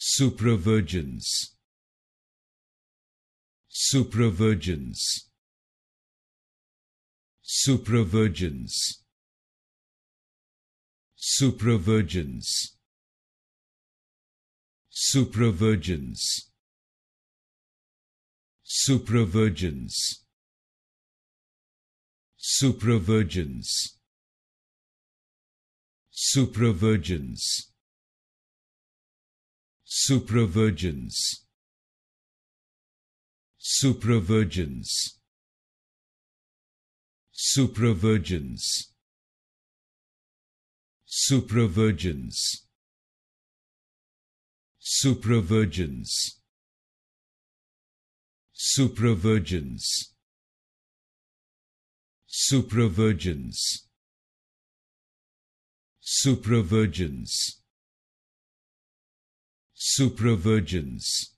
Supravergence. Supravergence. Supravergence. Supravergence. Supravergence. Supravergence. Supravergence. Supravergence. Supravergence Supravergence Supravergence Supravergence Supravergence Supravergence Supravergence Supravergence supra-virgins.